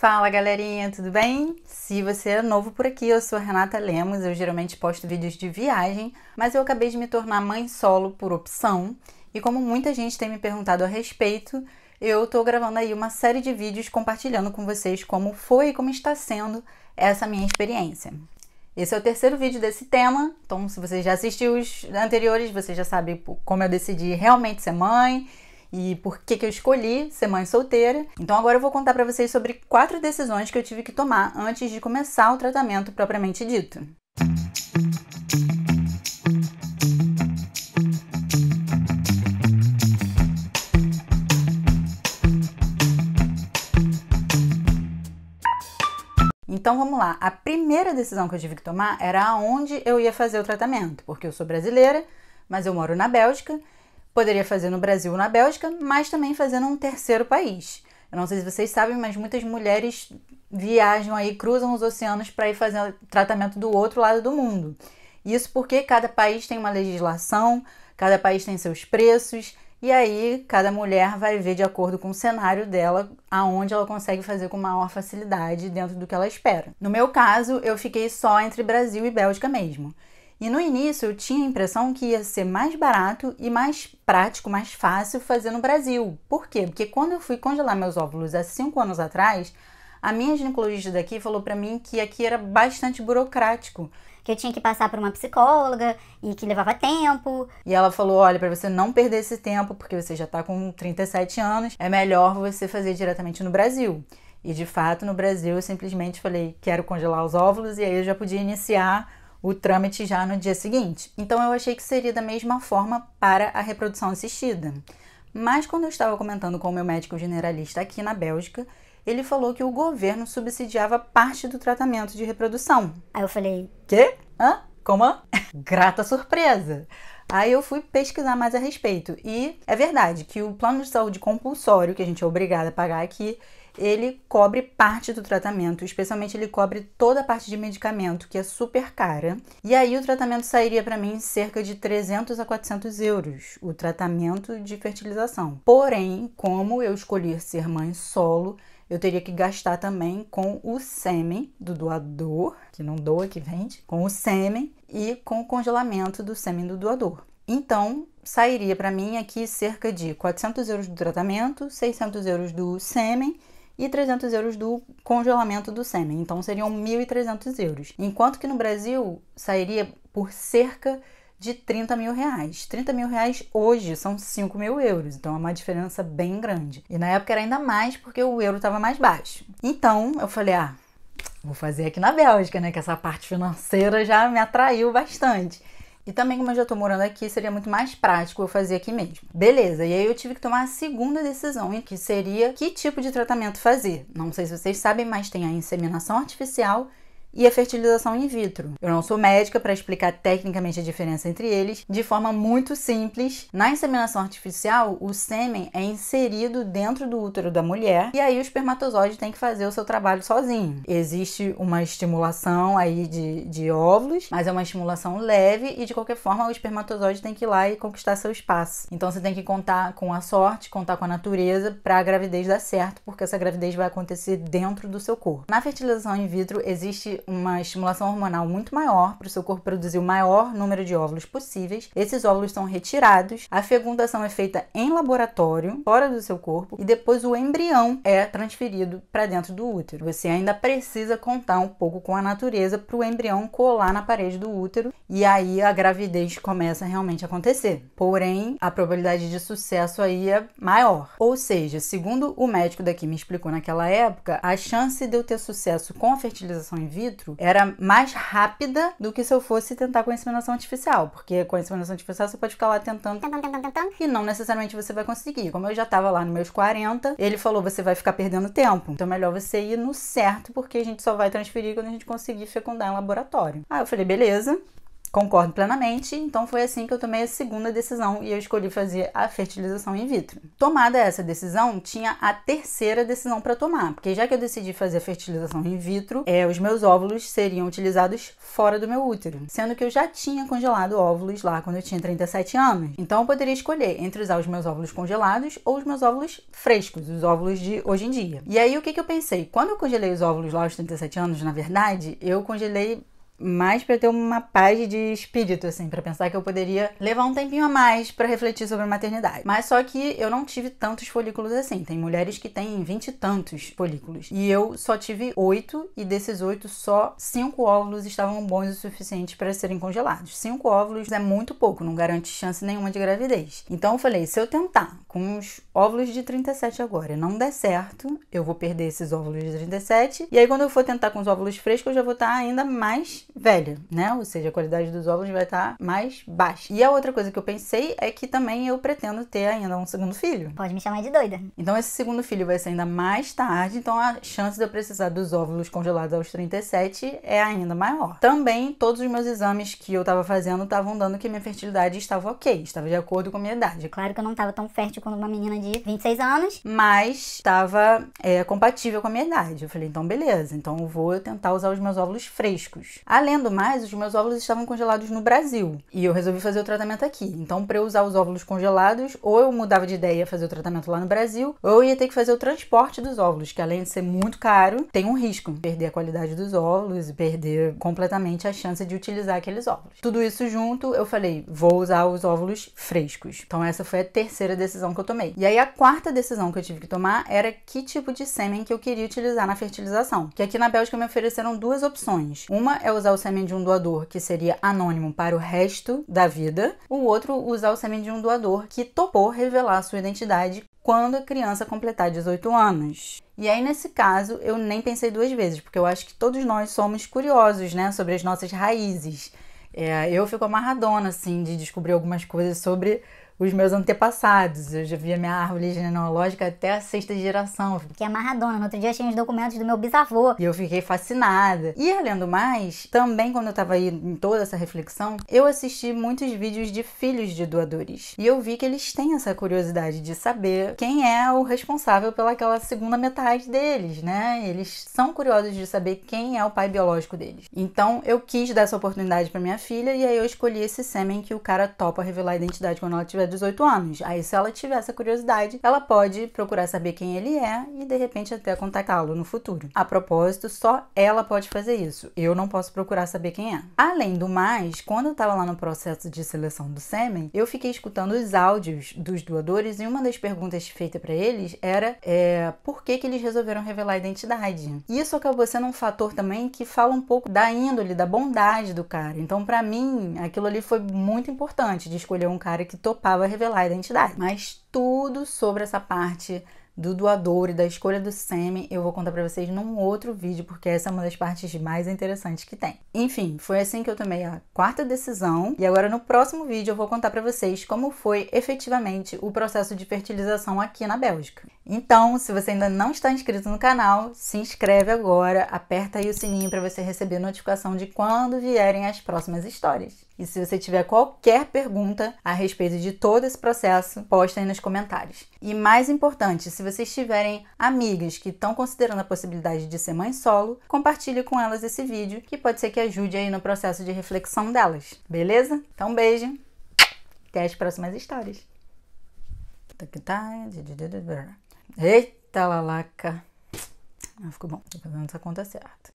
Fala galerinha, tudo bem? Se você é novo por aqui, eu sou Renata Lemos, eu geralmente posto vídeos de viagem, mas eu acabei de me tornar mãe solo por opção, e como muita gente tem me perguntado a respeito, eu tô gravando aí uma série de vídeos compartilhando com vocês como foi e como está sendo essa minha experiência. Esse é o terceiro vídeo desse tema, então se você já assistiu os anteriores, você já sabe como eu decidi realmente ser mãe e por que, que eu escolhi ser mãe solteira. Então agora eu vou contar para vocês sobre quatro decisões que eu tive que tomar antes de começar o tratamento propriamente dito. Então vamos lá. A primeira decisão que eu tive que tomar era aonde eu ia fazer o tratamento, porque eu sou brasileira, mas eu moro na Bélgica Poderia fazer no Brasil ou na Bélgica, mas também fazer num terceiro país. Eu não sei se vocês sabem, mas muitas mulheres viajam aí, cruzam os oceanos para ir fazer tratamento do outro lado do mundo. Isso porque cada país tem uma legislação, cada país tem seus preços, e aí cada mulher vai ver de acordo com o cenário dela aonde ela consegue fazer com maior facilidade dentro do que ela espera. No meu caso, eu fiquei só entre Brasil e Bélgica mesmo. E no início eu tinha a impressão que ia ser mais barato e mais prático, mais fácil fazer no Brasil. Por quê? Porque quando eu fui congelar meus óvulos há 5 anos atrás, a minha ginecologista daqui falou para mim que aqui era bastante burocrático. Que eu tinha que passar por uma psicóloga e que levava tempo. E ela falou: olha, para você não perder esse tempo, porque você já tá com 37 anos, é melhor você fazer diretamente no Brasil. E de fato, no Brasil, eu simplesmente falei: quero congelar os óvulos, e aí eu já podia iniciar o trâmite já no dia seguinte. Então eu achei que seria da mesma forma para a reprodução assistida. Mas quando eu estava comentando com o meu médico generalista aqui na Bélgica, ele falou que o governo subsidiava parte do tratamento de reprodução. Aí eu falei: "Quê? Hã? Como?" Grata surpresa. Aí eu fui pesquisar mais a respeito e é verdade que o plano de saúde compulsório que a gente é obrigada a pagar aqui, ele cobre parte do tratamento, especialmente ele cobre toda a parte de medicamento, que é super cara. E aí o tratamento sairia para mim cerca de 300 a 400 euros, o tratamento de fertilização. Porém, como eu escolhi ser mãe solo, eu teria que gastar também com o sêmen do doador, que não doa, que vende, com o sêmen e com o congelamento do sêmen do doador. Então, sairia para mim aqui cerca de 400 euros do tratamento, 600 euros do sêmen e 300 euros do congelamento do sêmen. Então seriam 1.300 euros. Enquanto que no Brasil sairia por cerca de 30 mil reais. 30 mil reais hoje são 5 mil euros, então é uma diferença bem grande. E na época era ainda mais porque o euro estava mais baixo. Então eu falei, ah, vou fazer aqui na Bélgica, né? Que essa parte financeira já me atraiu bastante. E também, como eu já tô morando aqui, seria muito mais prático eu fazer aqui mesmo. Beleza, e aí eu tive que tomar a segunda decisão, que seria que tipo de tratamento fazer. Não sei se vocês sabem, mas tem a inseminação artificial e a fertilização in vitro. Eu não sou médica para explicar tecnicamente a diferença entre eles de forma muito simples. Na inseminação artificial, o sêmen é inserido dentro do útero da mulher e aí o espermatozoide tem que fazer o seu trabalho sozinho. Existe uma estimulação aí de, de óvulos, mas é uma estimulação leve e de qualquer forma o espermatozoide tem que ir lá e conquistar seu espaço. Então você tem que contar com a sorte, contar com a natureza para a gravidez dar certo, porque essa gravidez vai acontecer dentro do seu corpo. Na fertilização in vitro existe uma estimulação hormonal muito maior para o seu corpo produzir o maior número de óvulos possíveis. Esses óvulos são retirados, a fecundação é feita em laboratório, fora do seu corpo, e depois o embrião é transferido para dentro do útero. Você ainda precisa contar um pouco com a natureza para o embrião colar na parede do útero e aí a gravidez começa realmente a acontecer. Porém, a probabilidade de sucesso aí é maior. Ou seja, segundo o médico daqui me explicou naquela época, a chance de eu ter sucesso com a fertilização in vitro era mais rápida do que se eu fosse tentar com a inseminação artificial, porque com a inseminação artificial você pode ficar lá tentando, e não necessariamente você vai conseguir. Como eu já tava lá nos meus 40, ele falou: você vai ficar perdendo tempo. Então é melhor você ir no certo, porque a gente só vai transferir quando a gente conseguir fecundar em laboratório. Aí eu falei: beleza. Concordo plenamente, então foi assim que eu tomei a segunda decisão e eu escolhi fazer a fertilização in vitro. Tomada essa decisão, tinha a terceira decisão para tomar, porque já que eu decidi fazer a fertilização in vitro, é, os meus óvulos seriam utilizados fora do meu útero, sendo que eu já tinha congelado óvulos lá quando eu tinha 37 anos. Então eu poderia escolher entre usar os meus óvulos congelados ou os meus óvulos frescos, os óvulos de hoje em dia. E aí o que, que eu pensei? Quando eu congelei os óvulos lá aos 37 anos, na verdade, eu congelei mais para ter uma paz de espírito, assim, para pensar que eu poderia levar um tempinho a mais para refletir sobre a maternidade. Mas só que eu não tive tantos folículos assim. Tem mulheres que têm vinte e tantos folículos. E eu só tive oito, e desses oito, só cinco óvulos estavam bons o suficiente para serem congelados. Cinco óvulos é muito pouco, não garante chance nenhuma de gravidez. Então eu falei: se eu tentar com os óvulos de 37 agora não der certo, eu vou perder esses óvulos de 37. E aí, quando eu for tentar com os óvulos frescos, eu já vou estar tá ainda mais velha, né? Ou seja, a qualidade dos óvulos vai estar tá mais baixa. E a outra coisa que eu pensei é que também eu pretendo ter ainda um segundo filho. Pode me chamar de doida. Então esse segundo filho vai ser ainda mais tarde, então a chance de eu precisar dos óvulos congelados aos 37 é ainda maior. Também todos os meus exames que eu estava fazendo estavam dando que minha fertilidade estava ok, estava de acordo com a minha idade. Claro que eu não estava tão fértil quanto uma menina de 26 anos, mas estava é, compatível com a minha idade. Eu falei, então beleza, então eu vou tentar usar os meus óvulos frescos. Além valendo mais, os meus óvulos estavam congelados no Brasil. E eu resolvi fazer o tratamento aqui. Então, para eu usar os óvulos congelados, ou eu mudava de ideia fazer o tratamento lá no Brasil, ou eu ia ter que fazer o transporte dos óvulos, que além de ser muito caro, tem um risco. Perder a qualidade dos óvulos e perder completamente a chance de utilizar aqueles óvulos. Tudo isso junto, eu falei, vou usar os óvulos frescos. Então, essa foi a terceira decisão que eu tomei. E aí, a quarta decisão que eu tive que tomar era que tipo de sêmen que eu queria utilizar na fertilização. Que aqui na Bélgica me ofereceram duas opções. Uma é usar o o sêmen de um doador que seria anônimo para o resto da vida, o outro usar o sêmen de um doador que topou revelar sua identidade quando a criança completar 18 anos. E aí, nesse caso, eu nem pensei duas vezes, porque eu acho que todos nós somos curiosos, né, sobre as nossas raízes. É, eu fico amarradona, assim, de descobrir algumas coisas sobre os meus antepassados. Eu já via minha árvore genealógica até a sexta geração. que amarradona. No outro dia eu tinha os documentos do meu bisavô. E eu fiquei fascinada. E além do mais, também quando eu tava aí em toda essa reflexão, eu assisti muitos vídeos de filhos de doadores. E eu vi que eles têm essa curiosidade de saber quem é o responsável pelaquela segunda metade deles, né? Eles são curiosos de saber quem é o pai biológico deles. Então eu quis dar essa oportunidade para minha filha e aí eu escolhi esse sêmen que o cara topa revelar a identidade quando ela tiver 18 anos. Aí, se ela tiver essa curiosidade, ela pode procurar saber quem ele é e de repente até contactá-lo no futuro. A propósito, só ela pode fazer isso. Eu não posso procurar saber quem é. Além do mais, quando eu estava lá no processo de seleção do sêmen, eu fiquei escutando os áudios dos doadores e uma das perguntas feitas para eles era é, por que, que eles resolveram revelar a identidade. Isso acabou sendo um fator também que fala um pouco da índole, da bondade do cara. Então, para mim, aquilo ali foi muito importante de escolher um cara que topava precisava revelar a identidade. Mas tudo sobre essa parte do doador e da escolha do sêmen, eu vou contar para vocês num outro vídeo, porque essa é uma das partes mais interessantes que tem. Enfim, foi assim que eu tomei a quarta decisão, e agora no próximo vídeo eu vou contar para vocês como foi efetivamente o processo de fertilização aqui na Bélgica. Então, se você ainda não está inscrito no canal, se inscreve agora, aperta aí o sininho para você receber notificação de quando vierem as próximas histórias. E se você tiver qualquer pergunta a respeito de todo esse processo, posta aí nos comentários. E mais importante, se vocês tiverem amigas que estão considerando a possibilidade de ser mãe solo, compartilhe com elas esse vídeo, que pode ser que ajude aí no processo de reflexão delas. Beleza? Então, beijo. Até as próximas histórias. Eita lalaca. Ah, ficou bom. Tô tá fazendo essa conta certa.